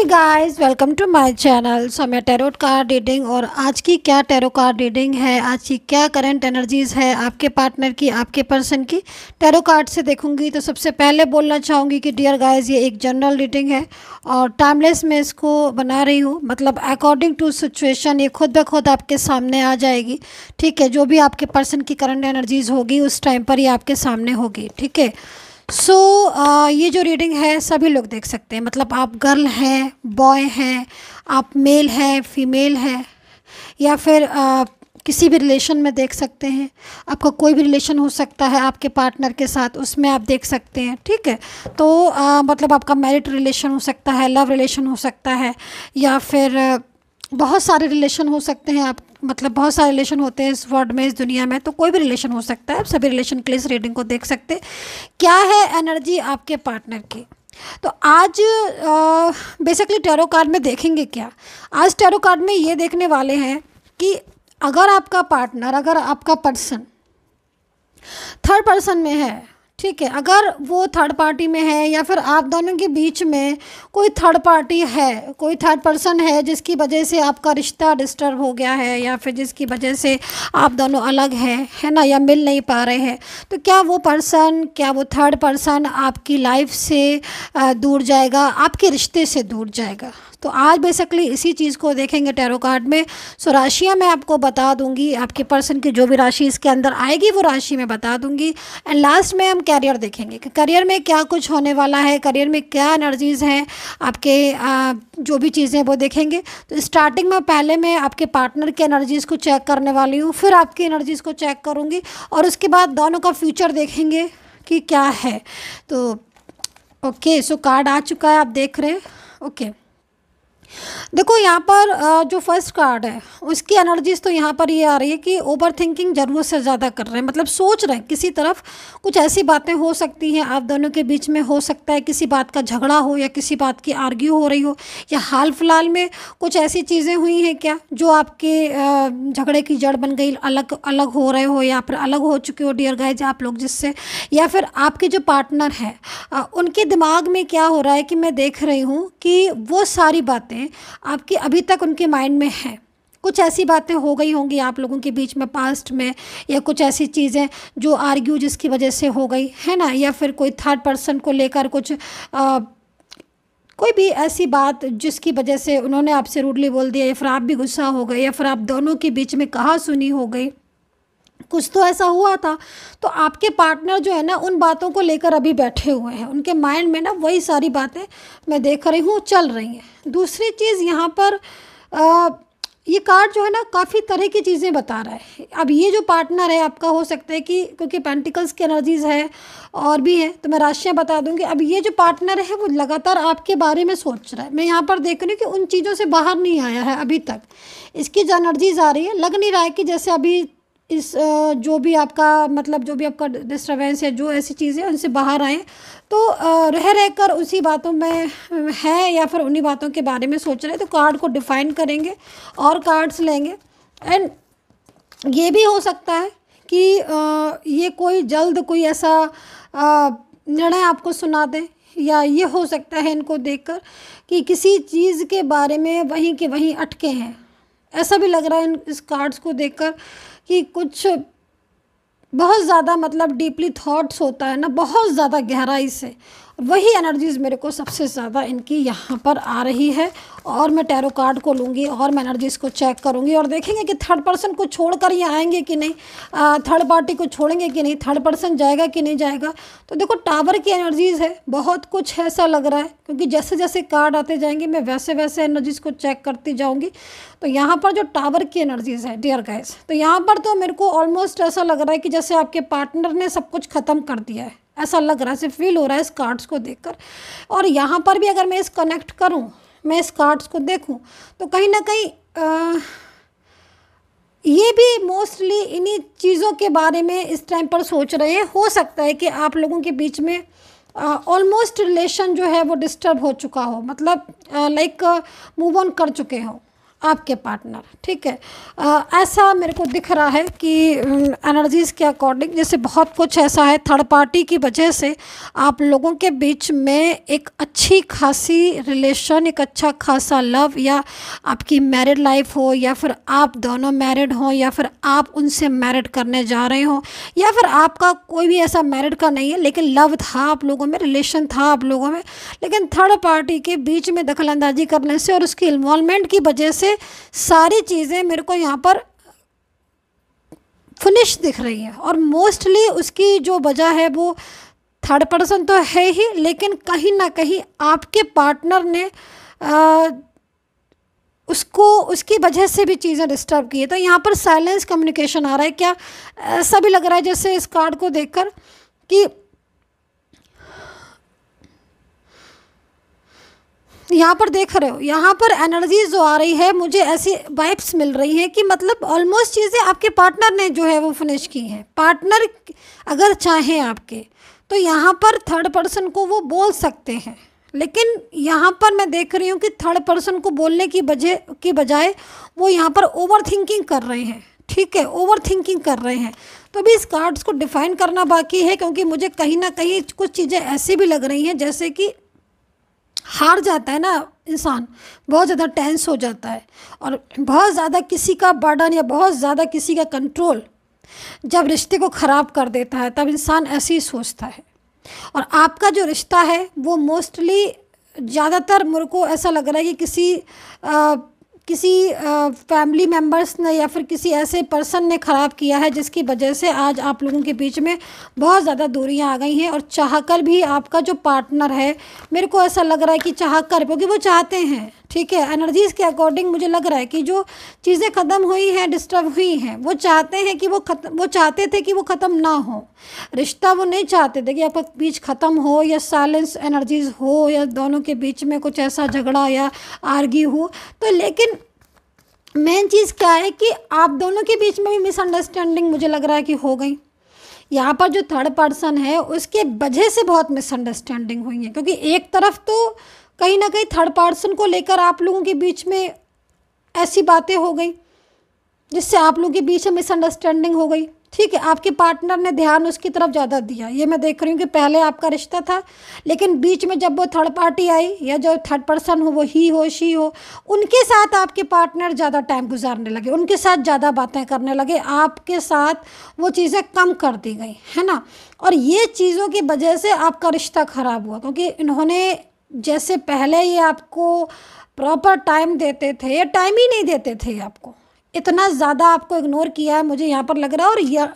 Hey guys welcome to my channel so मैं tarot card reading और आज की क्या टेरो कार्ड रीडिंग है आज की क्या करंट एनर्जीज़ है आपके पार्टनर की आपके पर्सन की टेरो कार्ड से देखूंगी तो सबसे पहले बोलना चाहूँगी कि डियर गाइस ये एक जनरल रीडिंग है और टाइमलेस मैं इसको बना रही हूँ मतलब अकॉर्डिंग टू सिचुएशन ये खुद ब खुद आपके सामने आ जाएगी ठीक है जो भी आपके पर्सन की करंट एनर्जीज़ होगी उस टाइम पर ये आपके सामने होगी ठीक है सो so, uh, ये जो रीडिंग है सभी लोग देख सकते हैं मतलब आप गर्ल हैं बॉय हैं आप मेल हैं फीमेल हैं या फिर uh, किसी भी रिलेशन में देख सकते हैं आपका कोई भी रिलेशन हो सकता है आपके पार्टनर के साथ उसमें आप देख सकते हैं ठीक है तो आ, uh, मतलब आपका मैरिड रिलेशन हो सकता है लव रिलेशन हो सकता है या फिर uh, बहुत सारे रिलेशन हो सकते हैं आप मतलब बहुत सारे रिलेशन होते हैं इस वर्ड में इस दुनिया में तो कोई भी रिलेशन हो सकता है आप सभी रिलेशन के लिए इस रीडिंग को देख सकते हैं क्या है एनर्जी आपके पार्टनर की तो आज बेसिकली टैरो कार्ड में देखेंगे क्या आज टैरो कार्ड में ये देखने वाले हैं कि अगर आपका पार्टनर अगर आपका पर्सन थर्ड पर्सन में है ठीक है अगर वो थर्ड पार्टी में है या फिर आप दोनों के बीच में कोई थर्ड पार्टी है कोई थर्ड पर्सन है जिसकी वजह से आपका रिश्ता डिस्टर्ब हो गया है या फिर जिसकी वजह से आप दोनों अलग हैं है ना या मिल नहीं पा रहे हैं तो क्या वो पर्सन क्या वो थर्ड पर्सन आपकी लाइफ से दूर जाएगा आपके रिश्ते से दूर जाएगा तो आज बेसिकली इसी चीज़ को देखेंगे टैरो कार्ड में सो राशियाँ मैं आपको बता दूंगी आपके पर्सन की जो भी राशि इसके अंदर आएगी वो राशि मैं बता दूंगी एंड लास्ट में हम करियर देखेंगे कि करियर में क्या कुछ होने वाला है करियर में क्या एनर्जीज़ हैं आपके आ, जो भी चीज़ें वो देखेंगे तो स्टार्टिंग में पहले मैं आपके पार्टनर की एनर्जीज़ को चेक करने वाली हूँ फिर आपकी एनर्जीज़ को चेक करूँगी और उसके बाद दोनों का फ्यूचर देखेंगे कि क्या है तो ओके सो कार्ड आ चुका है आप देख रहे हैं ओके देखो यहाँ पर जो फर्स्ट कार्ड है उसकी एनर्जीज तो यहाँ पर ये आ रही है कि ओवर थिंकिंग ज़रूरत से ज़्यादा कर रहे हैं मतलब सोच रहे हैं किसी तरफ कुछ ऐसी बातें हो सकती हैं आप दोनों के बीच में हो सकता है किसी बात का झगड़ा हो या किसी बात की आर्ग्यू हो रही हो या हाल फिलहाल में कुछ ऐसी चीज़ें हुई हैं क्या जो आपके झगड़े की जड़ बन गई अलग अलग हो रहे हो या फिर अलग हो चुके हो डियर गाइज आप लोग जिससे या फिर आपके जो पार्टनर हैं उनके दिमाग में क्या हो रहा है कि मैं देख रही हूँ कि वो सारी बातें बातें आपकी अभी तक उनके माइंड में हैं कुछ ऐसी बातें हो गई होंगी आप लोगों के बीच में पास्ट में या कुछ ऐसी चीज़ें जो आर्ग्यू जिसकी वजह से हो गई है ना या फिर कोई थर्ड पर्सन को लेकर कुछ आ, कोई भी ऐसी बात जिसकी वजह से उन्होंने आपसे रूडली बोल दिया या फिर आप भी गुस्सा हो गए या फिर आप दोनों के बीच में कहा सुनी हो गई कुछ तो ऐसा हुआ था तो आपके पार्टनर जो है ना उन बातों को लेकर अभी बैठे हुए हैं उनके माइंड में ना वही सारी बातें मैं देख रही हूँ चल रही हैं दूसरी चीज़ यहाँ पर आ, ये कार्ड जो है ना काफ़ी तरह की चीज़ें बता रहा है अब ये जो पार्टनर है आपका हो सकता है कि क्योंकि पेंटिकल्स की एनर्जीज़ है और भी है तो मैं राशियाँ बता दूंगी अब ये जो पार्टनर है वो लगातार आपके बारे में सोच रहा है मैं यहाँ पर देख रही हूँ कि उन चीज़ों से बाहर नहीं आया है अभी तक इसकी जो एनर्जीज़ आ रही है लग नहीं रहा है कि जैसे अभी इस जो भी आपका मतलब जो भी आपका डिस्टर्बेंस या जो ऐसी चीज़ें उनसे बाहर आएँ तो रह रह कर उसी बातों में है या फिर उन्हीं बातों के बारे में सोच रहे हैं तो कार्ड को डिफ़ाइन करेंगे और कार्ड्स लेंगे एंड ये भी हो सकता है कि ये कोई जल्द कोई ऐसा निर्णय आपको सुना दें या ये हो सकता है इनको देखकर कि किसी चीज़ के बारे में वहीं के वहीं अटके हैं ऐसा भी लग रहा है इन इस कार्ड्स को देखकर कि कुछ बहुत ज़्यादा मतलब डीपली थॉट्स होता है ना बहुत ज़्यादा गहराई से वही एनर्जीज़ मेरे को सबसे ज़्यादा इनकी यहाँ पर आ रही है और मैं टैरो कार्ड को लूँगी और मैं एनर्जीज़ को चेक करूँगी और देखेंगे कि थर्ड पर्सन को छोड़ कर ये आएंगे कि नहीं थर्ड पार्टी को छोड़ेंगे कि नहीं थर्ड पर्सन जाएगा कि नहीं जाएगा तो देखो टावर की एनर्जीज़ है बहुत कुछ ऐसा लग रहा है क्योंकि जैसे जैसे कार्ड आते जाएंगे मैं वैसे वैसे एनर्जीज़ को चेक करती जाऊँगी तो यहाँ पर जो टावर की एनर्जीज़ है डियर गैस तो यहाँ पर तो मेरे को ऑलमोस्ट ऐसा लग रहा है कि जैसे आपके पार्टनर ने सब कुछ ख़त्म कर दिया है ऐसा लग रहा है ऐसे फील हो रहा है इस कार्ड्स को देखकर और यहाँ पर भी अगर मैं इस कनेक्ट करूँ मैं इस कार्ड्स को देखूँ तो कहीं ना कहीं आ, ये भी मोस्टली इन्हीं चीज़ों के बारे में इस टाइम पर सोच रहे हैं हो सकता है कि आप लोगों के बीच में ऑलमोस्ट रिलेशन जो है वो डिस्टर्ब हो चुका हो मतलब लाइक मूव ऑन कर चुके हों आपके पार्टनर ठीक है आ, ऐसा मेरे को दिख रहा है कि एनर्जीज़ के अकॉर्डिंग जैसे बहुत कुछ ऐसा है थर्ड पार्टी की वजह से आप लोगों के बीच में एक अच्छी खासी रिलेशन एक अच्छा खासा लव या आपकी मैरिड लाइफ हो या फिर आप दोनों मैरिड हों या फिर आप उनसे मैरिड करने जा रहे हो या फिर आपका कोई भी ऐसा मैरिड का नहीं है लेकिन लव था आप लोगों में रिलेशन था आप लोगों में लेकिन थर्ड पार्टी के बीच में दखल अंदाजी करने से और उसकी इन्वॉलमेंट की वजह से सारी चीज़ें मेरे को यहाँ पर फिनिश दिख रही है और मोस्टली उसकी जो वजह है वो थर्ड पर्सन तो है ही लेकिन कहीं ना कहीं आपके पार्टनर ने आ, उसको उसकी वजह से भी चीज़ें डिस्टर्ब की है तो यहाँ पर साइलेंस कम्युनिकेशन आ रहा है क्या ऐसा भी लग रहा है जैसे इस कार्ड को देखकर कि यहाँ पर देख रहे हो यहाँ पर एनर्जी जो आ रही है मुझे ऐसी वाइब्स मिल रही हैं कि मतलब ऑलमोस्ट चीज़ें आपके पार्टनर ने जो है वो फिनिश की हैं पार्टनर अगर चाहें आपके तो यहाँ पर थर्ड पर्सन को वो बोल सकते हैं लेकिन यहाँ पर मैं देख रही हूँ कि थर्ड पर्सन को बोलने की बजे की बजाय वो यहाँ पर ओवर थिंकिंग कर रहे हैं ठीक है ओवर थिंकिंग कर रहे हैं तो अभी इस कार्ड्स को डिफाइन करना बाकी है क्योंकि मुझे कहीं ना कहीं कुछ चीज़ें ऐसी भी लग रही हैं जैसे कि हार जाता है ना इंसान बहुत ज़्यादा टेंस हो जाता है और बहुत ज़्यादा किसी का बर्डन या बहुत ज़्यादा किसी का कंट्रोल जब रिश्ते को ख़राब कर देता है तब इंसान ऐसे ही सोचता है और आपका जो रिश्ता है वो मोस्टली ज़्यादातर मुझको ऐसा लग रहा है कि किसी आ, किसी फैमिली मेम्बर्स ने या फिर किसी ऐसे पर्सन ने ख़राब किया है जिसकी वजह से आज आप लोगों के बीच में बहुत ज़्यादा दूरियां आ गई हैं और चाहकर भी आपका जो पार्टनर है मेरे को ऐसा लग रहा है कि चाह कर क्योंकि वो चाहते हैं ठीक है एनर्जीज़ के अकॉर्डिंग मुझे लग रहा है कि जो चीज़ें ख़त्म हुई हैं डिस्टर्ब हुई हैं वो चाहते हैं कि वो खत्म वो चाहते थे कि वो ख़त्म ना हो रिश्ता वो नहीं चाहते थे कि आपका बीच ख़त्म हो या साइलेंस एनर्जीज़ हो या दोनों के बीच में कुछ ऐसा झगड़ा या आर्ग्यू हो तो लेकिन मेन चीज़ क्या है कि आप दोनों के बीच में भी मिसअंडरस्टैंडिंग मुझे लग रहा है कि हो गई यहाँ पर जो थर्ड पर्सन है उसके वजह से बहुत मिसअंडरस्टैंडिंग हुई है क्योंकि एक तरफ तो कहीं ना कहीं थर्ड पर्सन को लेकर आप लोगों के बीच में ऐसी बातें हो गई जिससे आप लोगों के बीच में मिसअंडरस्टैंडिंग हो गई ठीक है आपके पार्टनर ने ध्यान उसकी तरफ ज़्यादा दिया ये मैं देख रही हूँ कि पहले आपका रिश्ता था लेकिन बीच में जब वो थर्ड पार्टी आई या जो थर्ड पर्सन हो वो ही हो शी हो उनके साथ आपके पार्टनर ज़्यादा टाइम गुजारने लगे उनके साथ ज़्यादा बातें करने लगे आपके साथ वो चीज़ें कम कर दी गई है ना और ये चीज़ों की वजह से आपका रिश्ता ख़राब हुआ क्योंकि इन्होंने जैसे पहले ये आपको प्रॉपर टाइम देते थे या टाइम ही नहीं देते थे आपको इतना ज़्यादा आपको इग्नोर किया है मुझे यहाँ पर लग रहा है और यह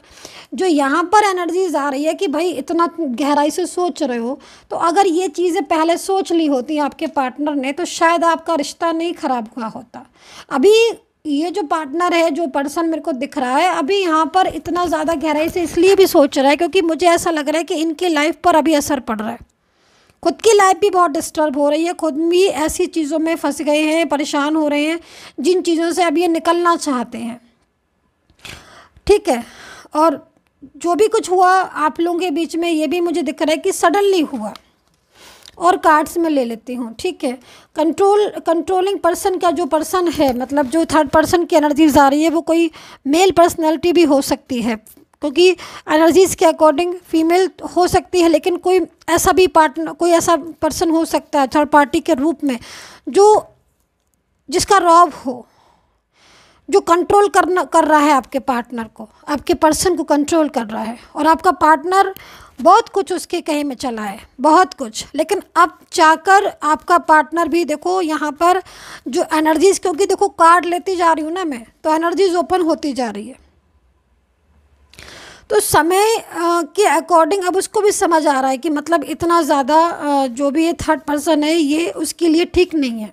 जो यहाँ पर एनर्जीज आ रही है कि भाई इतना गहराई से सोच रहे हो तो अगर ये चीज़ें पहले सोच ली होती आपके पार्टनर ने तो शायद आपका रिश्ता नहीं ख़राब हुआ होता अभी ये जो पार्टनर है जो पर्सन मेरे को दिख रहा है अभी यहाँ पर इतना ज़्यादा गहराई से इसलिए भी सोच रहा है क्योंकि मुझे ऐसा लग रहा है कि इनके लाइफ पर अभी असर पड़ रहा है खुद की लाइफ भी बहुत डिस्टर्ब हो रही है खुद भी ऐसी चीज़ों में फंस गए हैं परेशान हो रहे हैं जिन चीज़ों से अब ये निकलना चाहते हैं ठीक है और जो भी कुछ हुआ आप लोगों के बीच में ये भी मुझे दिख रहा है कि सडनली हुआ और कार्ड्स में ले लेती हूँ ठीक है कंट्रोल कंट्रोलिंग पर्सन का जो पर्सन है मतलब जो थर्ड पर्सन की एनर्जीज आ रही है वो कोई मेल पर्सनैलिटी भी हो सकती है क्योंकि एनर्जीज़ के अकॉर्डिंग फीमेल हो सकती है लेकिन कोई ऐसा भी पार्टनर कोई ऐसा पर्सन हो सकता है थर्ड पार्टी के रूप में जो जिसका रॉब हो जो कंट्रोल करना कर रहा है आपके पार्टनर को आपके पर्सन को कंट्रोल कर रहा है और आपका पार्टनर बहुत कुछ उसके कहे में चला है बहुत कुछ लेकिन अब जाकर आपका पार्टनर भी देखो यहाँ पर जो एनर्जीज क्योंकि देखो कार्ड लेती जा रही हूँ ना मैं तो एनर्जीज ओपन होती जा रही है तो समय के अकॉर्डिंग अब उसको भी समझ आ रहा है कि मतलब इतना ज़्यादा जो भी ये थर्ड पर्सन है ये उसके लिए ठीक नहीं है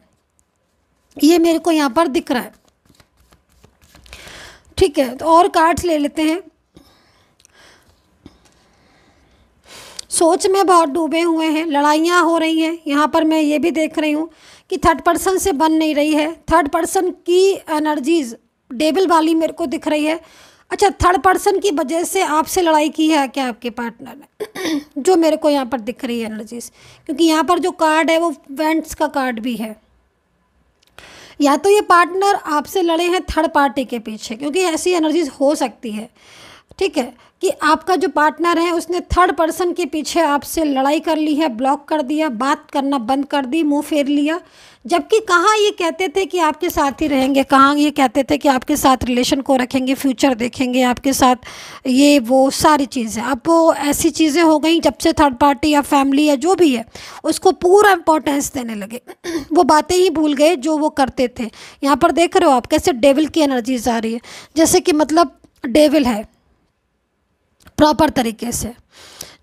ये मेरे को यहाँ पर दिख रहा है ठीक है तो और कार्ड्स ले लेते हैं सोच में बहुत डूबे हुए हैं लड़ाइयाँ हो रही हैं यहाँ पर मैं ये भी देख रही हूँ कि थर्ड पर्सन से बन नहीं रही है थर्ड पर्सन की एनर्जीज डेबल वाली मेरे को दिख रही है अच्छा थर्ड पर्सन की वजह से आपसे लड़ाई की है क्या आपके पार्टनर ने जो मेरे को यहाँ पर दिख रही है एनर्जीज क्योंकि यहाँ पर जो कार्ड है वो वेंट्स का कार्ड भी है या तो ये पार्टनर आपसे लड़े हैं थर्ड पार्टी के पीछे क्योंकि ऐसी एनर्जीज हो सकती है ठीक है कि आपका जो पार्टनर है उसने थर्ड पर्सन के पीछे आपसे लड़ाई कर ली है ब्लॉक कर दिया बात करना बंद कर दी मुंह फेर लिया जबकि कहाँ ये कहते थे कि आपके साथ ही रहेंगे कहाँ ये कहते थे कि आपके साथ रिलेशन को रखेंगे फ्यूचर देखेंगे आपके साथ ये वो सारी चीज़ें अब वो ऐसी चीज़ें हो गई जब से थर्ड पार्टी या फैमिली या जो भी है उसको पूरा इंपॉर्टेंस देने लगे वो बातें ही भूल गए जो वो करते थे यहाँ पर देख रहे हो आप कैसे डेविल की एनर्जीज आ रही है जैसे कि मतलब डेविल है प्रॉपर तरीके से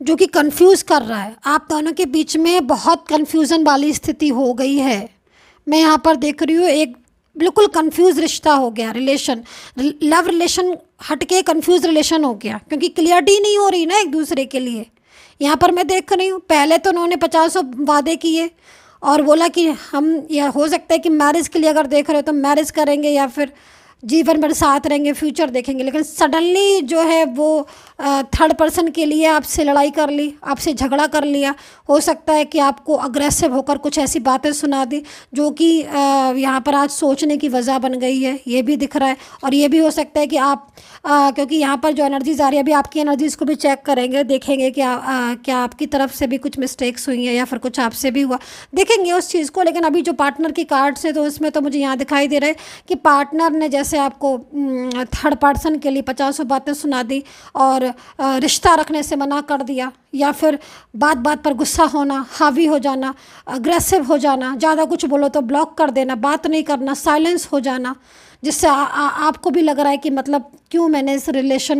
जो कि कंफ्यूज कर रहा है आप दोनों के बीच में बहुत कंफ्यूजन वाली स्थिति हो गई है मैं यहाँ पर देख रही हूँ एक बिल्कुल कंफ्यूज रिश्ता हो गया रिलेशन लव रिलेशन हटके कंफ्यूज रिलेशन हो गया क्योंकि क्लियरिटी नहीं हो रही ना एक दूसरे के लिए यहाँ पर मैं देख रही हूँ पहले तो उन्होंने पचास वादे किए और बोला कि हम यह हो सकता है कि मैरिज के लिए अगर देख रहे हो तो मैरिज करेंगे या फिर जीवन भर साथ रहेंगे फ्यूचर देखेंगे लेकिन सडनली जो है वो थर्ड पर्सन के लिए आपसे लड़ाई कर ली आपसे झगड़ा कर लिया हो सकता है कि आपको अग्रेसिव होकर कुछ ऐसी बातें सुना दी जो कि यहाँ पर आज सोचने की वजह बन गई है ये भी दिख रहा है और ये भी हो सकता है कि आप आ, क्योंकि यहाँ पर जो एनर्जीज आ रही है अभी आपकी एनर्जीज को भी चेक करेंगे देखेंगे कि आ, आ, क्या आपकी तरफ से भी कुछ मिस्टेक्स हुई हैं या फिर कुछ आपसे भी हुआ देखेंगे उस चीज़ को लेकिन अभी जो पार्टनर की कार्ड्स हैं तो उसमें तो मुझे यहाँ दिखाई दे रहा है कि पार्टनर ने जैसे से आपको थर्ड पर्सन के लिए पचासों बातें सुना दी और रिश्ता रखने से मना कर दिया या फिर बात बात पर गुस्सा होना हावी हो जाना अग्रेसिव हो जाना ज़्यादा कुछ बोलो तो ब्लॉक कर देना बात नहीं करना साइलेंस हो जाना जिससे आपको भी लग रहा है कि मतलब क्यों मैंने इस रिलेशन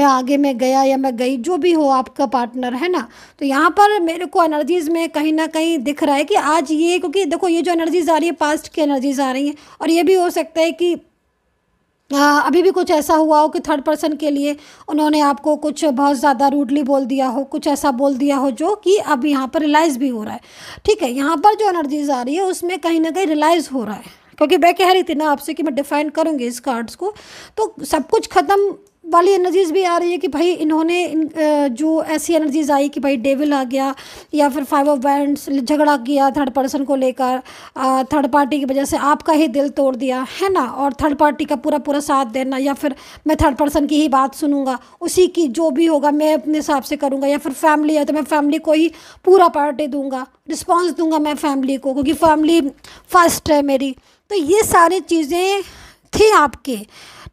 में आगे में गया या मैं गई जो भी हो आपका पार्टनर है ना तो यहाँ पर मेरे को एनर्जीज़ में कहीं ना कहीं दिख रहा है कि आज ये क्योंकि देखो ये जो एनर्जीज़ आ रही है पास्ट की एनर्जीज़ आ रही हैं और ये भी हो सकता है कि अभी भी कुछ ऐसा हुआ हो कि थर्ड पर्सन के लिए उन्होंने आपको कुछ बहुत ज़्यादा रूडली बोल दिया हो कुछ ऐसा बोल दिया हो जो कि अब यहाँ पर रिलाइज़ भी हो रहा है ठीक है यहाँ पर जो एनर्जीज आ रही है उसमें कहीं ना कहीं रिलाइज़ हो रहा है क्योंकि मैं कह रही थी ना आपसे कि मैं डिफ़ाइन करूँगी इस कार्ड्स को तो सब कुछ ख़त्म वाली एनर्जीज़ भी आ रही है कि भाई इन्होंने इन, जो ऐसी एनर्जीज़ आई कि भाई डेविल आ गया या फिर फाइव ऑफ वैंड झगड़ा किया थर्ड पर्सन को लेकर थर्ड पार्टी की वजह से आपका ही दिल तोड़ दिया है ना और थर्ड पार्टी का पूरा पूरा साथ देना या फिर मैं थर्ड पर्सन की ही बात सुनूंगा उसी की जो भी होगा मैं अपने हिसाब से करूँगा या फिर फैमिली है तो मैं फैमिली को ही पूरा पार्टी दूंगा रिस्पॉन्स दूंगा मैं फैमिली को क्योंकि फैमिली फर्स्ट है मेरी तो ये सारी चीज़ें थी आपके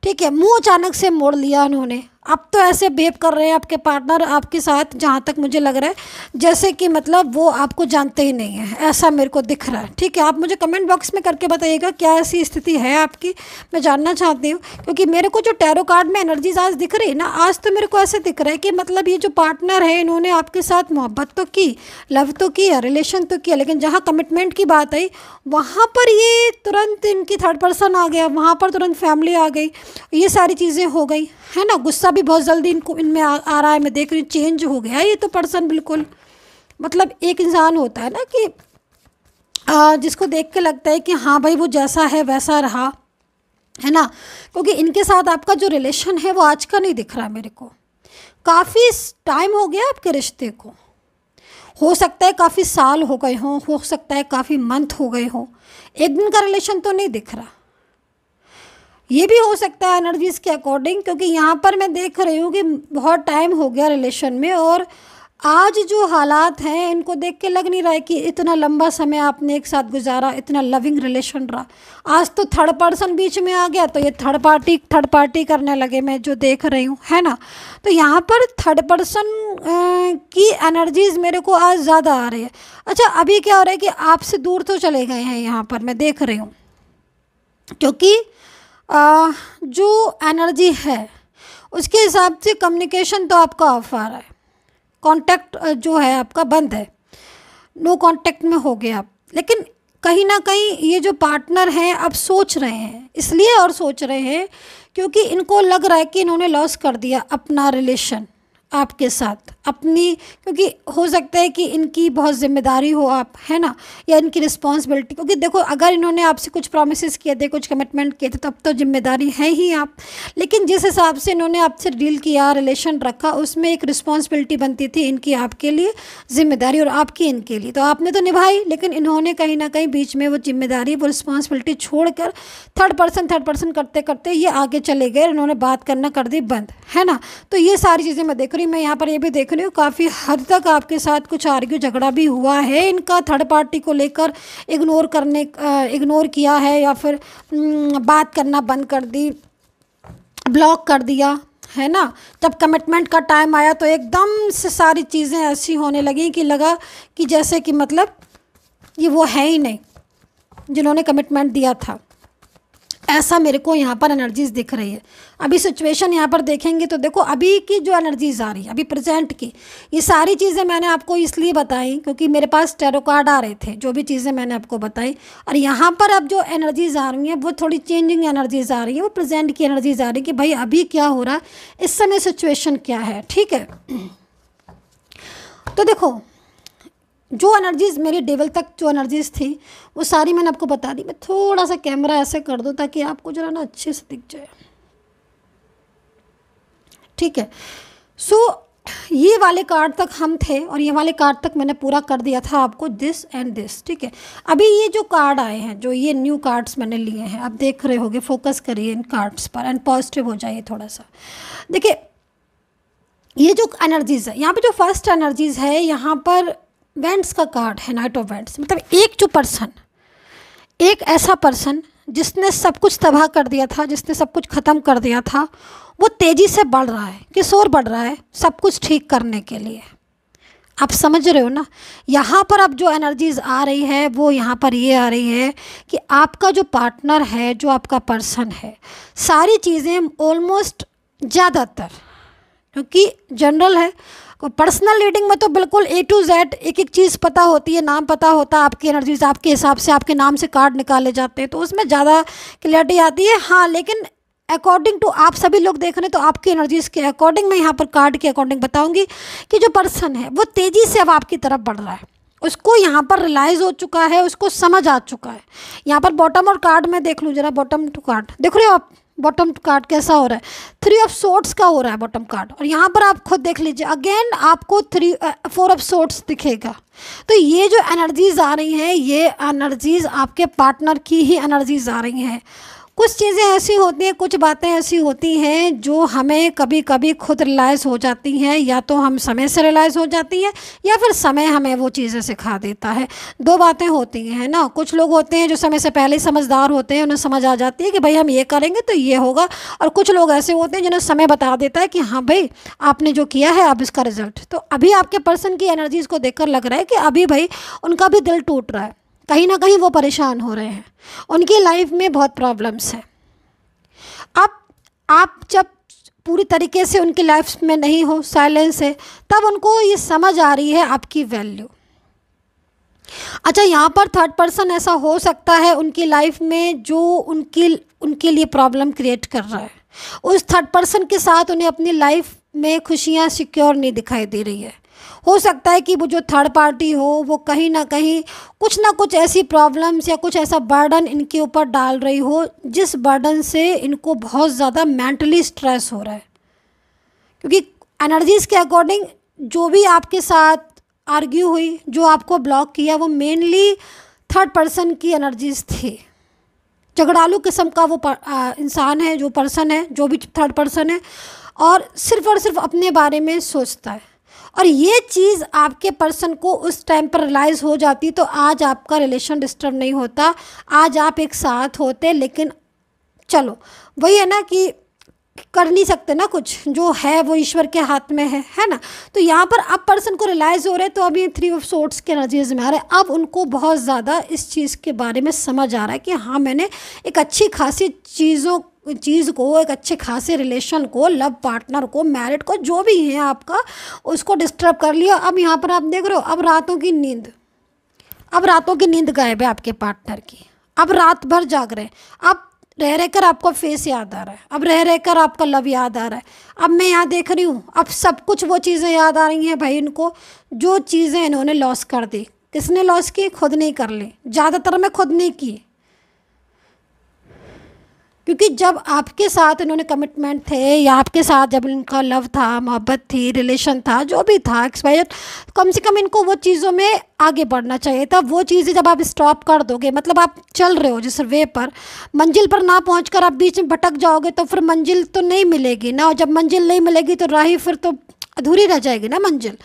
ठीक है मुंह अचानक से मोड़ लिया उन्होंने अब तो ऐसे बेब कर रहे हैं आपके पार्टनर आपके साथ जहाँ तक मुझे लग रहा है जैसे कि मतलब वो आपको जानते ही नहीं है ऐसा मेरे को दिख रहा है ठीक है आप मुझे कमेंट बॉक्स में करके बताइएगा क्या ऐसी स्थिति है आपकी मैं जानना चाहती हूँ क्योंकि मेरे को जो टैरो कार्ड में एनर्जीज आज दिख रही है ना आज तो मेरे को ऐसे दिख रहा है कि मतलब ये जो पार्टनर है इन्होंने आपके साथ मोहब्बत तो की लव तो किया रिलेशन तो किया लेकिन जहाँ कमिटमेंट की बात आई वहाँ पर ये तुरंत इनकी थर्ड पर्सन आ गया वहाँ पर तुरंत फैमिली आ गई ये सारी चीज़ें हो गई है ना गुस्सा भी बहुत जल्दी इनको इनमें आ, आ रहा है मैं देख रही हूँ चेंज हो गया ये तो पर्सन बिल्कुल मतलब एक इंसान होता है ना कि आ, जिसको देख के लगता है कि हाँ भाई वो जैसा है वैसा रहा है ना क्योंकि इनके साथ आपका जो रिलेशन है वो आज का नहीं दिख रहा मेरे को काफ़ी टाइम हो गया आपके रिश्ते को हो सकता है काफ़ी साल हो गए हों हो सकता है काफ़ी मंथ हो गए हों एक दिन का रिलेशन तो नहीं दिख रहा ये भी हो सकता है एनर्जीज के अकॉर्डिंग क्योंकि यहाँ पर मैं देख रही हूँ कि बहुत टाइम हो गया रिलेशन में और आज जो हालात हैं इनको देख के लग नहीं रहा है कि इतना लंबा समय आपने एक साथ गुजारा इतना लविंग रिलेशन रहा आज तो थर्ड पर्सन बीच में आ गया तो ये थर्ड पार्टी थर्ड पार्टी करने लगे मैं जो देख रही हूँ है ना तो यहाँ पर थर्ड पर्सन की एनर्जीज मेरे को आज ज़्यादा आ रही है अच्छा अभी क्या हो रहा है कि आपसे दूर तो चले गए हैं यहाँ पर मैं देख रही हूँ क्योंकि आ, जो एनर्जी है उसके हिसाब से कम्युनिकेशन तो आपका ऑफ आ रहा है कांटेक्ट जो है आपका बंद है नो कांटेक्ट में हो गए आप लेकिन कहीं ना कहीं ये जो पार्टनर हैं अब सोच रहे हैं इसलिए और सोच रहे हैं क्योंकि इनको लग रहा है कि इन्होंने लॉस कर दिया अपना रिलेशन आपके साथ अपनी क्योंकि हो सकता है कि इनकी बहुत ज़िम्मेदारी हो आप है ना या इनकी रिस्पॉन्सिबिलिटी क्योंकि देखो अगर इन्होंने आपसे कुछ प्रोमिस किए थे कुछ कमिटमेंट किए थे तब तो जिम्मेदारी है ही आप लेकिन जिस हिसाब से इन्होंने आपसे डील किया रिलेशन रखा उसमें एक रिस्पॉन्सिबिलिटी बनती थी इनकी आपके लिए ज़िम्मेदारी और आपकी इनके लिए तो आपने तो निभाई लेकिन इन्होंने कहीं ना कहीं बीच में वो जिम्मेदारी वो रिस्पॉन्सिबिलिटी कर थर्ड पर्सन थर्ड पर्सन करते करते ये आगे चले गए इन्होंने बात करना कर दी बंद है ना तो ये सारी चीज़ें मैं देख रही फाइनली में यहाँ पर ये भी देख रही हूँ काफ़ी हद तक आपके साथ कुछ आर्ग्यू झगड़ा भी हुआ है इनका थर्ड पार्टी को लेकर इग्नोर करने इग्नोर किया है या फिर बात करना बंद कर दी ब्लॉक कर दिया है ना जब कमिटमेंट का टाइम आया तो एकदम से सारी चीज़ें ऐसी होने लगी कि लगा कि जैसे कि मतलब ये वो है ही नहीं जिन्होंने कमिटमेंट दिया था ऐसा मेरे को यहाँ पर एनर्जीज़ दिख रही है अभी सिचुएशन यहाँ पर देखेंगे तो देखो अभी की जो एनर्जीज आ रही है अभी प्रेजेंट की ये सारी चीज़ें मैंने आपको इसलिए बताई क्योंकि मेरे पास टेरोकार्ड आ रहे थे जो भी चीज़ें मैंने आपको बताई और यहाँ पर अब जो एनर्जीज आ रही हैं वो थोड़ी चेंजिंग एनर्जीज आ रही है वो प्रजेंट की एनर्जीज आ रही है कि भाई अभी क्या हो रहा है इस समय सिचुएशन क्या है ठीक है तो देखो जो एनर्जीज़ मेरी डेवल तक जो एनर्जीज़ थी वो सारी मैंने आपको बता दी मैं थोड़ा सा कैमरा ऐसे कर दूँ ताकि आपको जो है ना अच्छे से दिख जाए ठीक है सो so, ये वाले कार्ड तक हम थे और ये वाले कार्ड तक मैंने पूरा कर दिया था आपको दिस एंड दिस ठीक है अभी ये जो कार्ड आए हैं जो ये न्यू कार्ड्स मैंने लिए हैं आप देख रहे होंगे फोकस करिए इन कार्ड्स पर एंड पॉजिटिव हो जाइए थोड़ा सा देखिए ये जो एनर्जीज़ है यहाँ पे जो फर्स्ट एनर्जीज़ है यहाँ पर वेंट्स का कार्ड है नाइट ऑफ वेंट्स मतलब एक जो पर्सन एक ऐसा पर्सन जिसने सब कुछ तबाह कर दिया था जिसने सब कुछ ख़त्म कर दिया था वो तेज़ी से बढ़ रहा है किस ओर बढ़ रहा है सब कुछ ठीक करने के लिए आप समझ रहे हो ना यहाँ पर अब जो एनर्जीज आ रही है वो यहाँ पर ये आ रही है कि आपका जो पार्टनर है जो आपका पर्सन है सारी चीज़ें ऑलमोस्ट ज़्यादातर क्योंकि जनरल है पर्सनल रीडिंग में तो बिल्कुल ए टू जेड एक एक चीज़ पता होती है नाम पता होता है आपकी एनर्जीज आपके हिसाब से आपके नाम से कार्ड निकाले जाते हैं तो उसमें ज़्यादा क्लियरिटी आती है हाँ लेकिन अकॉर्डिंग टू आप सभी लोग देख रहे हैं तो आपकी एनर्जीज के अकॉर्डिंग मैं यहाँ पर कार्ड के अकॉर्डिंग बताऊँगी कि जो पर्सन है वो तेज़ी से अब आपकी तरफ बढ़ रहा है उसको यहाँ पर रिलाइज हो चुका है उसको समझ आ चुका है यहाँ पर बॉटम और कार्ड में देख लूँ जरा बॉटम टू कार्ड देख रहे हो आप बॉटम कार्ड कैसा हो रहा है थ्री ऑफ सोट्स का हो रहा है बॉटम कार्ड और यहाँ पर आप खुद देख लीजिए अगेन आपको थ्री फोर ऑफ सोट्स दिखेगा तो ये जो एनर्जीज आ रही हैं ये एनर्जीज आपके पार्टनर की ही एनर्जीज आ रही हैं कुछ चीज़ें ऐसी होती हैं कुछ बातें ऐसी होती हैं जो हमें कभी कभी खुद रिलाइज़ हो जाती हैं या तो हम समय से रिलाइज़ हो जाती हैं या फिर समय हमें वो चीज़ें सिखा देता है दो बातें होती हैं ना कुछ लोग होते हैं जो समय से पहले समझदार होते हैं उन्हें समझ आ जाती है कि भाई हम ये करेंगे तो ये होगा और कुछ लोग ऐसे होते हैं जिन्हें समय बता देता है कि हाँ भाई आपने जो किया है अब इसका रिज़ल्ट तो अभी आपके पर्सन की एनर्जीज़ को देख लग रहा है कि अभी भाई उनका भी दिल टूट रहा है कहीं ना कहीं वो परेशान हो रहे हैं उनकी लाइफ में बहुत प्रॉब्लम्स हैं अब आप जब पूरी तरीके से उनकी लाइफ में नहीं हो साइलेंस है तब उनको ये समझ आ रही है आपकी वैल्यू अच्छा यहाँ पर थर्ड पर्सन ऐसा हो सकता है उनकी लाइफ में जो उनकी उनके लिए प्रॉब्लम क्रिएट कर रहा है उस थर्ड पर्सन के साथ उन्हें अपनी लाइफ में खुशियाँ सिक्योर नहीं दिखाई दे रही है हो सकता है कि वो जो थर्ड पार्टी हो वो कहीं ना कहीं कुछ ना कुछ ऐसी प्रॉब्लम्स या कुछ ऐसा बर्डन इनके ऊपर डाल रही हो जिस बर्डन से इनको बहुत ज़्यादा मेंटली स्ट्रेस हो रहा है क्योंकि एनर्जीज़ के अकॉर्डिंग जो भी आपके साथ आर्ग्यू हुई जो आपको ब्लॉक किया वो मेनली थर्ड पर्सन की एनर्जीज थी झगड़ालू किस्म का वो इंसान है जो पर्सन है जो भी थर्ड पर्सन है और सिर्फ और सिर्फ अपने बारे में सोचता है और ये चीज़ आपके पर्सन को उस टाइम पर रिलाइज हो जाती तो आज आपका रिलेशन डिस्टर्ब नहीं होता आज आप एक साथ होते लेकिन चलो वही है ना कि कर नहीं सकते ना कुछ जो है वो ईश्वर के हाथ में है है ना तो यहाँ पर अब पर्सन को रिलाइज हो रहे हैं तो अब ये थ्री ऑफ सोर्ट्स के एनर्जीज में आ रहे हैं अब उनको बहुत ज़्यादा इस चीज़ के बारे में समझ आ रहा है कि हाँ मैंने एक अच्छी खासी चीज़ों चीज़ को एक अच्छे खासे रिलेशन को लव पार्टनर को मैरिड को जो भी है आपका उसको डिस्टर्ब कर लिया अब यहाँ पर आप देख रहे हो अब रातों की नींद अब रातों की नींद गायब है आपके पार्टनर की अब रात भर जाग रहे हैं अब रह रहकर आपका फेस याद आ रहा है अब रह रहकर आपका लव याद आ रहा है अब मैं यहाँ देख रही हूँ अब सब कुछ वो चीज़ें याद आ रही हैं भाई इनको जो चीज़ें इन्होंने लॉस कर दी किसने लॉस की खुद नहीं कर ली ज़्यादातर मैं खुद नहीं की क्योंकि जब आपके साथ इन्होंने कमिटमेंट थे या आपके साथ जब इनका लव था मोहब्बत थी रिलेशन था जो भी था एक्सपायर कम से कम इनको वो चीज़ों में आगे बढ़ना चाहिए था वो चीज़ें जब आप स्टॉप कर दोगे मतलब आप चल रहे हो जिस वे पर मंजिल पर ना पहुँच कर आप बीच में भटक जाओगे तो फिर मंजिल तो नहीं मिलेगी ना और जब मंजिल नहीं मिलेगी तो राही फिर तो अधूरी रह जाएगी ना मंजिल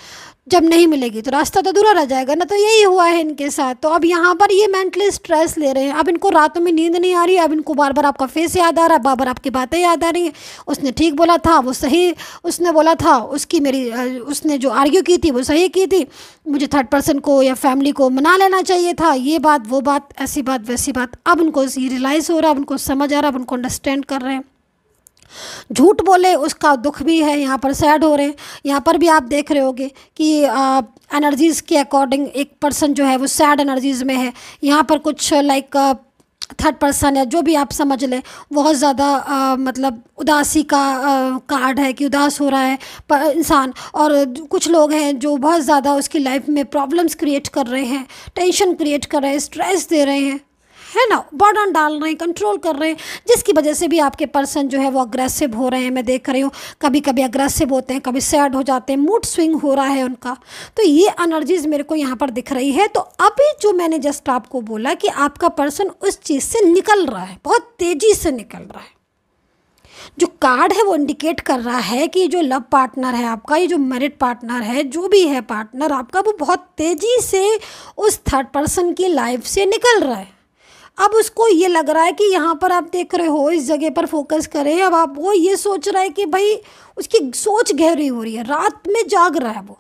जब नहीं मिलेगी तो रास्ता तो दूरा रह जाएगा ना तो यही हुआ है इनके साथ तो अब यहाँ पर ये मेंटली स्ट्रेस ले रहे हैं अब इनको रातों में नींद नहीं आ रही है अब इनको बार बार आपका फेस याद आ रहा है बार बार आपकी बातें याद आ रही हैं उसने ठीक बोला था वो सही उसने बोला था उसकी मेरी उसने जो आर्ग्यू की थी वो सही की थी मुझे थर्ड पर्सन को या फैमिली को मना लेना चाहिए था ये बात वो बात ऐसी बात वैसी बात अब उनको रियलाइज़ हो रहा है अब उनको समझ आ रहा है अब उनको अंडरस्टैंड कर रहे हैं झूठ बोले उसका दुख भी है यहाँ पर सैड हो रहे हैं यहाँ पर भी आप देख रहे होगे कि एनर्जीज़ के अकॉर्डिंग एक पर्सन जो है वो सैड एनर्जीज़ में है यहाँ पर कुछ लाइक थर्ड पर्सन या जो भी आप समझ लें बहुत ज़्यादा मतलब उदासी का कार्ड है कि उदास हो रहा है इंसान और कुछ लोग हैं जो बहुत ज़्यादा उसकी लाइफ में प्रॉब्लम्स क्रिएट कर रहे हैं टेंशन क्रिएट कर रहे हैं स्ट्रेस दे रहे हैं है ना बर्डन डाल रहे हैं कंट्रोल कर रहे हैं जिसकी वजह से भी आपके पर्सन जो है वो अग्रेसिव हो रहे हैं मैं देख रही हूँ कभी कभी अग्रेसिव होते हैं कभी सैड हो जाते हैं मूड स्विंग हो रहा है उनका तो ये अनर्जीज मेरे को यहाँ पर दिख रही है तो अभी जो मैंने जस्ट आपको बोला कि आपका पर्सन उस चीज़ से निकल रहा है बहुत तेज़ी से निकल रहा है जो कार्ड है वो इंडिकेट कर रहा है कि जो लव पार्टनर है आपका ये जो मैरिड पार्टनर है जो भी है पार्टनर आपका वो बहुत तेज़ी से उस थर्ड पर्सन की लाइफ से निकल रहा है अब उसको ये लग रहा है कि यहाँ पर आप देख रहे हो इस जगह पर फोकस करें अब आप वो ये सोच रहा है कि भाई उसकी सोच गहरी हो रही है रात में जाग रहा है वो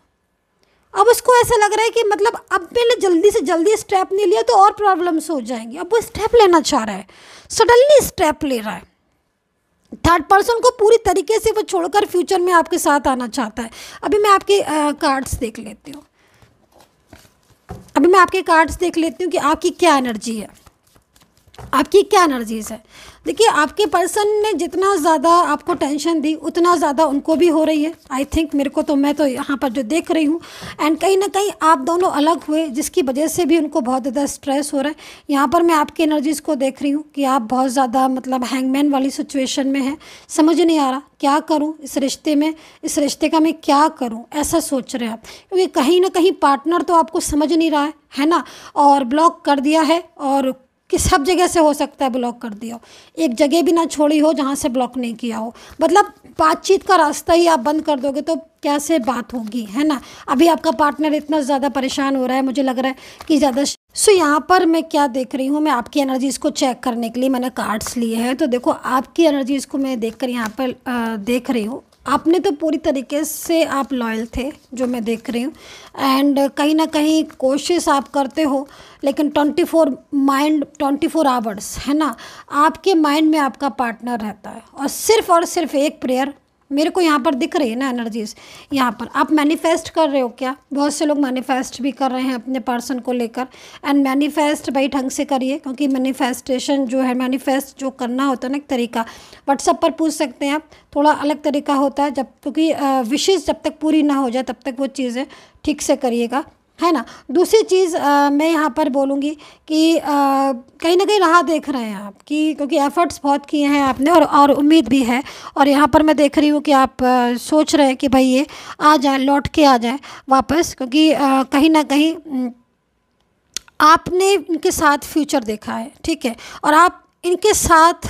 अब उसको ऐसा लग रहा है कि मतलब अब मैंने जल्दी से जल्दी स्टेप नहीं लिया तो और प्रॉब्लम्स हो जाएंगी अब वो स्टेप लेना चाह रहा है सडनली स्टेप ले रहा है थर्ड पर्सन को पूरी तरीके से वो छोड़कर फ्यूचर में आपके साथ आना चाहता है अभी मैं आपके कार्ड्स देख लेती हूँ अभी मैं आपके कार्ड्स देख लेती हूँ कि आपकी क्या एनर्जी है आपकी क्या एनर्जीज़ है देखिए आपके पर्सन ने जितना ज़्यादा आपको टेंशन दी उतना ज़्यादा उनको भी हो रही है आई थिंक मेरे को तो मैं तो यहाँ पर जो देख रही हूँ एंड कहीं ना कहीं आप दोनों अलग हुए जिसकी वजह से भी उनको बहुत ज़्यादा स्ट्रेस हो रहा है यहाँ पर मैं आपकी एनर्जीज़ को देख रही हूँ कि आप बहुत ज़्यादा मतलब हैंगमैन वाली सिचुएशन में हैं समझ नहीं आ रहा क्या करूँ इस रिश्ते में इस रिश्ते का मैं क्या करूँ ऐसा सोच रहे हैं आप क्योंकि कहीं ना कहीं पार्टनर तो आपको समझ नहीं रहा है है ना और ब्लॉक कर दिया है और कि सब जगह से हो सकता है ब्लॉक कर दिया एक जगह भी ना छोड़ी हो जहाँ से ब्लॉक नहीं किया हो मतलब बातचीत का रास्ता ही आप बंद कर दोगे तो कैसे बात होगी है ना अभी आपका पार्टनर इतना ज़्यादा परेशान हो रहा है मुझे लग रहा है कि ज़्यादा सो so, यहाँ पर मैं क्या देख रही हूँ मैं आपकी एनर्जीज़ को चेक करने के लिए मैंने कार्ड्स लिए हैं तो देखो आपकी एनर्जीज़ को मैं देख कर यहाँ पर आ, देख रही हूँ आपने तो पूरी तरीके से आप लॉयल थे जो मैं देख रही हूँ एंड कहीं ना कहीं कोशिश आप करते हो लेकिन 24 माइंड 24 आवर्स है ना आपके माइंड में आपका पार्टनर रहता है और सिर्फ और सिर्फ एक प्रेयर मेरे को यहाँ पर दिख रही है ना एनर्जीज यहाँ पर आप मैनिफेस्ट कर रहे हो क्या बहुत से लोग मैनिफेस्ट भी कर रहे हैं अपने पर्सन को लेकर एंड मैनिफेस्ट भाई ढंग से करिए क्योंकि मैनिफेस्टेशन जो है मैनिफेस्ट जो करना होता है ना एक तरीका व्हाट्सअप पर पूछ सकते हैं आप थोड़ा अलग तरीका होता है जब क्योंकि विशेष जब तक पूरी ना हो जाए तब तक वो चीज़ें ठीक से करिएगा है ना दूसरी चीज़ मैं यहाँ पर बोलूँगी कि कहीं ना कहीं राह देख रहे हैं आप कि क्योंकि एफ़र्ट्स बहुत किए हैं आपने और और उम्मीद भी है और यहाँ पर मैं देख रही हूँ कि आप आ, सोच रहे हैं कि भाई ये आ जाए लौट के आ जाए वापस क्योंकि कहीं ना कहीं आपने इनके साथ फ्यूचर देखा है ठीक है और आप इनके साथ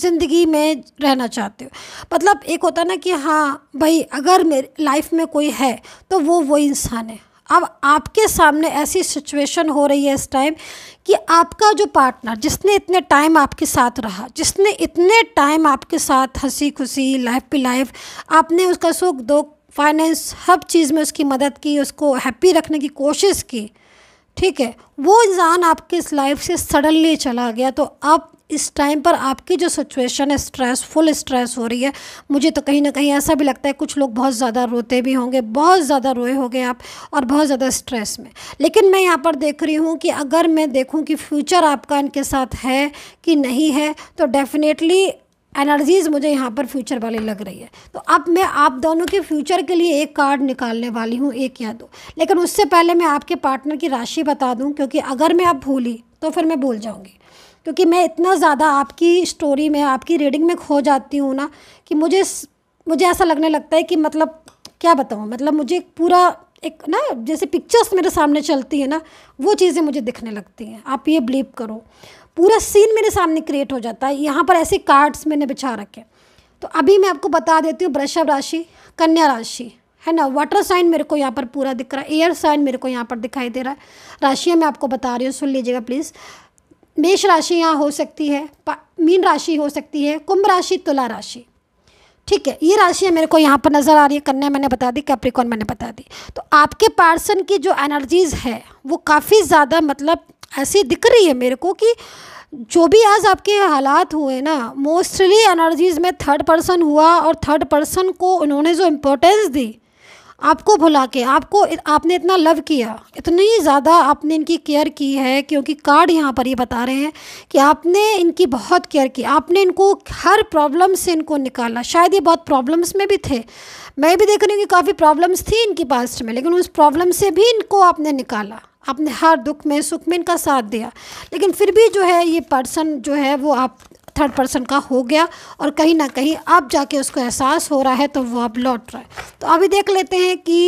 ज़िंदगी में रहना चाहते हो मतलब एक होता ना कि हाँ भाई अगर मेरे लाइफ में कोई है तो वो वो इंसान है अब आपके सामने ऐसी सिचुएशन हो रही है इस टाइम कि आपका जो पार्टनर जिसने इतने टाइम आपके साथ रहा जिसने इतने टाइम आपके साथ हंसी खुशी लाइफ पे लाइफ आपने उसका सुख दुख फाइनेंस हर चीज़ में उसकी मदद की उसको हैप्पी रखने की कोशिश की ठीक है वो इंसान आपके इस लाइफ से सडनली चला गया तो अब इस टाइम पर आपकी जो सिचुएशन है स्ट्रेसफुल स्ट्रेस हो रही है मुझे तो कहीं ना कहीं ऐसा भी लगता है कुछ लोग बहुत ज़्यादा रोते भी होंगे बहुत ज़्यादा रोए होंगे आप और बहुत ज़्यादा स्ट्रेस में लेकिन मैं यहाँ पर देख रही हूँ कि अगर मैं देखूँ कि फ्यूचर आपका इनके साथ है कि नहीं है तो डेफिनेटली एनर्जीज मुझे यहाँ पर फ्यूचर वाली लग रही है तो अब मैं आप दोनों के फ्यूचर के लिए एक कार्ड निकालने वाली हूँ एक या दो लेकिन उससे पहले मैं आपके पार्टनर की राशि बता दूँ क्योंकि अगर मैं आप भूली तो फिर मैं भूल जाऊँगी क्योंकि मैं इतना ज़्यादा आपकी स्टोरी में आपकी रीडिंग में खो जाती हूँ ना कि मुझे मुझे ऐसा लगने लगता है कि मतलब क्या बताऊँ मतलब मुझे पूरा एक ना जैसे पिक्चर्स मेरे सामने चलती है ना वो चीज़ें मुझे दिखने लगती हैं आप ये बिलीव करो पूरा सीन मेरे सामने क्रिएट हो जाता है यहाँ पर ऐसे कार्ड्स मैंने बिछा रखे हैं तो अभी मैं आपको बता देती हूँ वृषभ राशि कन्या राशि है ना वाटर साइन मेरे को यहाँ पर पूरा दिख रहा है एयर साइन मेरे को यहाँ पर दिखाई दे रहा है राशियाँ मैं आपको बता रही हूँ सुन लीजिएगा प्लीज़ मेष राशि यहाँ हो सकती है मीन राशि हो सकती है कुंभ राशि तुला राशि ठीक है ये राशियाँ मेरे को यहाँ पर नज़र आ रही है कन्या मैंने बता दी कैप्रिकॉन मैंने बता दी तो आपके पार्सन की जो एनर्जीज़ है वो काफ़ी ज़्यादा मतलब ऐसी दिख रही है मेरे को कि जो भी आज आपके हालात हुए ना मोस्टली एनर्जीज़ में थर्ड पर्सन हुआ और थर्ड पर्सन को उन्होंने जो इम्पोर्टेंस दी आपको भुला के आपको आपने इतना लव किया इतनी ज़्यादा आपने इनकी केयर की है क्योंकि कार्ड यहाँ पर ये बता रहे हैं कि आपने इनकी बहुत केयर की आपने इनको हर प्रॉब्लम से इनको निकाला शायद ये बहुत प्रॉब्लम्स में भी थे मैं भी देख रही हूँ कि काफ़ी प्रॉब्लम्स थी इनकी पास्ट में लेकिन उस प्रॉब्लम से भी इनको आपने निकाला आपने हर दुख में सुख में इनका साथ दिया लेकिन फिर भी जो है ये पर्सन जो है वो आप थर्ड पर्सन का हो गया और कहीं ना कहीं अब जाके उसको एहसास हो रहा है तो वो अब लौट रहा है तो अभी देख लेते हैं कि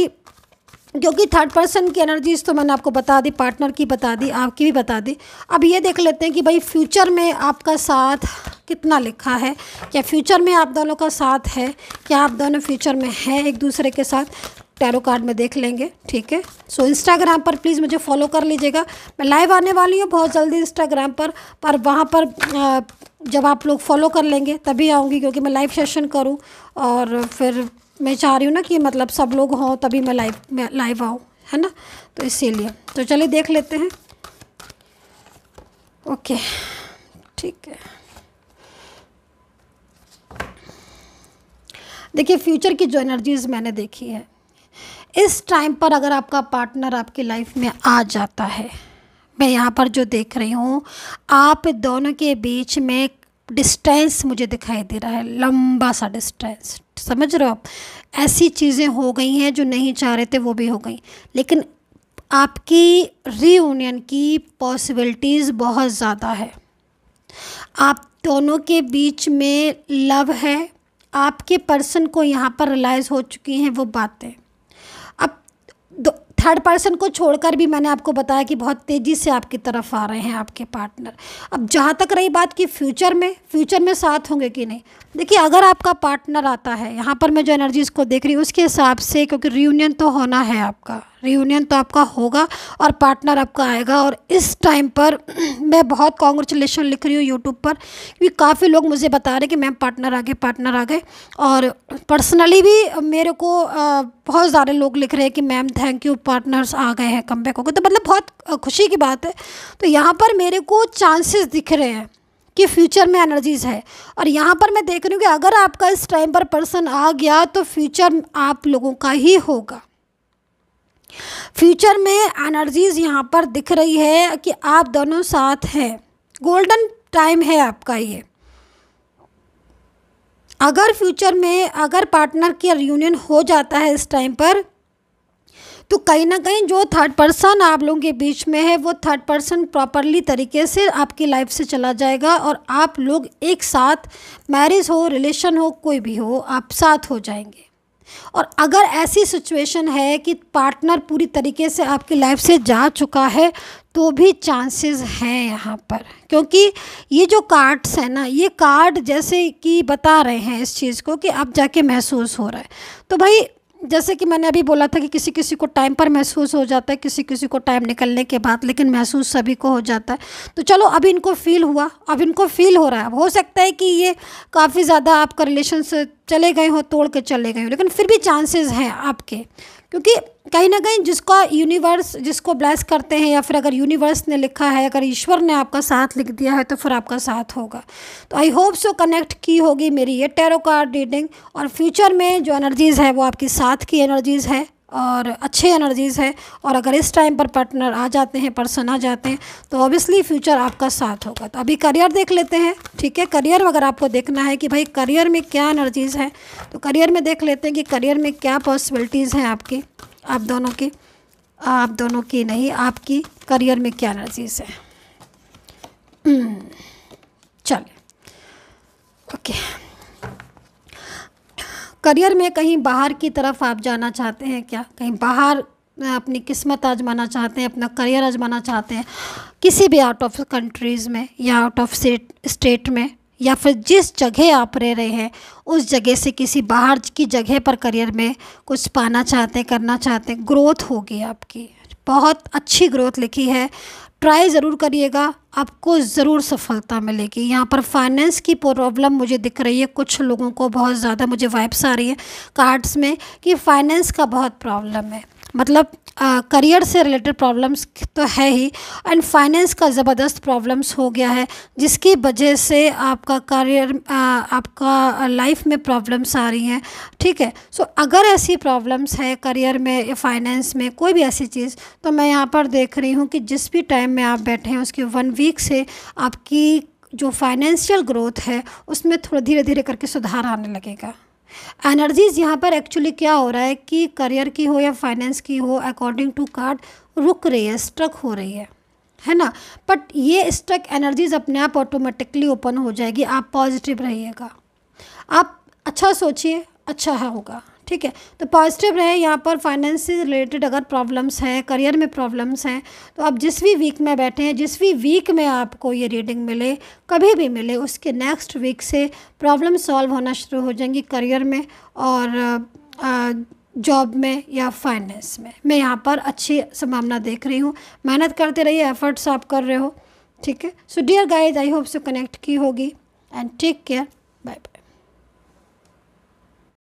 क्योंकि थर्ड पर्सन की एनर्जीज तो मैंने आपको बता दी पार्टनर की बता दी आपकी भी बता दी अब ये देख लेते हैं कि भाई फ्यूचर में आपका साथ कितना लिखा है क्या फ्यूचर में आप दोनों का साथ है क्या आप दोनों फ्यूचर में हैं एक दूसरे के साथ टैरो कार्ड में देख लेंगे ठीक है सो इंस्टाग्राम पर प्लीज़ मुझे फॉलो कर लीजिएगा मैं लाइव आने वाली हूँ बहुत जल्दी इंस्टाग्राम पर पर वहाँ पर आ, जब आप लोग फॉलो कर लेंगे तभी आऊँगी क्योंकि मैं लाइव सेशन करूँ और फिर मैं चाह रही हूँ ना कि मतलब सब लोग हों तभी मैं लाइव मैं लाइव आऊँ है ना तो इसीलिए तो चलिए देख लेते हैं ओके ठीक है देखिए फ्यूचर की जो एनर्जीज़ मैंने देखी है इस टाइम पर अगर आपका पार्टनर आपकी लाइफ में आ जाता है मैं यहाँ पर जो देख रही हूँ आप दोनों के बीच में डिस्टेंस मुझे दिखाई दे रहा है लंबा सा डिस्टेंस समझ रहे हो आप ऐसी चीज़ें हो गई हैं जो नहीं चाह रहे थे वो भी हो गई लेकिन आपकी रीयूनियन की पॉसिबिलिटीज़ बहुत ज़्यादा है आप दोनों के बीच में लव है आपके पर्सन को यहाँ पर रिलाइज़ हो चुकी हैं वो बातें थर्ड पर्सन को छोड़कर भी मैंने आपको बताया कि बहुत तेज़ी से आपकी तरफ आ रहे हैं आपके पार्टनर अब जहाँ तक रही बात कि फ्यूचर में फ्यूचर में साथ होंगे कि नहीं देखिए अगर आपका पार्टनर आता है यहाँ पर मैं जो एनर्जीज़ को देख रही हूँ उसके हिसाब से क्योंकि रीयूनियन तो होना है आपका रीयूनियन तो आपका होगा और पार्टनर आपका आएगा और इस टाइम पर मैं बहुत कॉन्ग्रेचुलेशन लिख रही हूँ यूट्यूब पर क्योंकि काफ़ी लोग मुझे बता रहे कि मैम पार्टनर आ गए पार्टनर आ गए और पर्सनली भी मेरे को बहुत सारे लोग लिख रहे हैं कि मैम थैंक यू पार्टनर्स आ गए हैं कम बैक हो गए तो मतलब बहुत खुशी की बात है तो यहाँ पर मेरे को चांसेस दिख रहे हैं कि फ्यूचर में एनर्जीज़ है और यहाँ पर मैं देख रही हूँ कि अगर आपका इस टाइम पर पर्सन आ गया तो फ्यूचर आप लोगों का ही होगा फ्यूचर में एनर्जीज़ यहाँ पर दिख रही है कि आप दोनों साथ हैं गोल्डन टाइम है आपका ये अगर फ्यूचर में अगर पार्टनर की रियूनियन हो जाता है इस टाइम पर तो कहीं ना कहीं जो थर्ड पर्सन आप लोगों के बीच में है वो थर्ड पर्सन प्रॉपरली तरीके से आपकी लाइफ से चला जाएगा और आप लोग एक साथ मैरिज हो रिलेशन हो कोई भी हो आप साथ हो जाएंगे और अगर ऐसी सिचुएशन है कि पार्टनर पूरी तरीके से आपकी लाइफ से जा चुका है तो भी चांसेस हैं यहाँ पर क्योंकि ये जो कार्ड्स हैं ना ये कार्ड जैसे कि बता रहे हैं इस चीज़ को कि अब जाके महसूस हो रहा है तो भाई जैसे कि मैंने अभी बोला था कि किसी किसी को टाइम पर महसूस हो जाता है किसी किसी को टाइम निकलने के बाद लेकिन महसूस सभी को हो जाता है तो चलो अब इनको फील हुआ अब इनको फील हो रहा है हो सकता है कि ये काफ़ी ज़्यादा आपका रिलेशन से चले गए हो तोड़ के चले गए हो लेकिन फिर भी चांसेस हैं आपके क्योंकि कहीं ना कहीं जिसका यूनिवर्स जिसको ब्लेस करते हैं या फिर अगर यूनिवर्स ने लिखा है अगर ईश्वर ने आपका साथ लिख दिया है तो फिर आपका साथ होगा तो आई होप सो कनेक्ट की होगी मेरी ये टेरो कार्ड रीडिंग और फ्यूचर में जो एनर्जीज़ है वो आपकी साथ की एनर्जीज़ है और अच्छे एनर्जीज़ है और अगर इस टाइम पर पार्टनर आ जाते हैं पर्सन आ जाते हैं तो ऑब्वियसली फ्यूचर आपका साथ होगा तो अभी करियर देख लेते हैं ठीक है करियर अगर आपको देखना है कि भाई करियर में क्या एनर्जीज़ है तो करियर में देख लेते हैं कि करियर में क्या पॉसिबिलिटीज़ हैं आपकी आप दोनों की आप दोनों की नहीं आपकी करियर में क्या एनर्जीज़ है चलिए ओके okay. करियर में कहीं बाहर की तरफ आप जाना चाहते हैं क्या कहीं बाहर अपनी किस्मत आजमाना चाहते हैं अपना करियर आजमाना चाहते हैं किसी भी आउट ऑफ कंट्रीज़ में या आउट ऑफ स्टेट में या फिर जिस जगह आप रह रहे हैं उस जगह से किसी बाहर की जगह पर करियर में कुछ पाना चाहते हैं करना चाहते हैं ग्रोथ होगी आपकी बहुत अच्छी ग्रोथ लिखी है ट्राई ज़रूर करिएगा आपको ज़रूर सफलता मिलेगी यहाँ पर फाइनेंस की प्रॉब्लम मुझे दिख रही है कुछ लोगों को बहुत ज़्यादा मुझे वाइब्स आ रही है कार्ड्स में कि फाइनेंस का बहुत प्रॉब्लम है मतलब करियर से रिलेटेड प्रॉब्लम्स तो है ही एंड फाइनेंस का ज़बरदस्त प्रॉब्लम्स हो गया है जिसकी वजह से आपका करियर आपका लाइफ में प्रॉब्लम्स आ रही हैं ठीक है सो so, अगर ऐसी प्रॉब्लम्स है करियर में या फाइनेंस में कोई भी ऐसी चीज़ तो मैं यहाँ पर देख रही हूँ कि जिस भी टाइम में आप बैठे हैं उसके वन वीक से आपकी जो फाइनेंशियल ग्रोथ है उसमें थोड़ा धीरे धीरे करके सुधार आने लगेगा एनर्जीज़ यहाँ पर एक्चुअली क्या हो रहा है कि करियर की हो या फाइनेंस की हो अकॉर्डिंग टू कार्ड रुक रही है स्ट्रक हो रही है है ना बट ये स्ट्रक एनर्जीज अपने आप ऑटोमेटिकली ओपन हो जाएगी आप पॉजिटिव रहिएगा आप अच्छा सोचिए अच्छा होगा ठीक है तो पॉजिटिव रहे यहाँ पर फाइनेंस से रिलेटेड अगर प्रॉब्लम्स हैं करियर में प्रॉब्लम्स हैं तो आप जिस भी वीक में बैठे हैं जिस भी वीक में आपको ये रीडिंग मिले कभी भी मिले उसके नेक्स्ट वीक से प्रॉब्लम सॉल्व होना शुरू हो जाएंगी करियर में और जॉब में या फाइनेंस में मैं यहाँ पर अच्छी संभावना देख रही हूँ मेहनत करते रहिए एफर्ट्स आप कर रहे हो ठीक है so dear guys I hope so connect की होगी and take care bye bye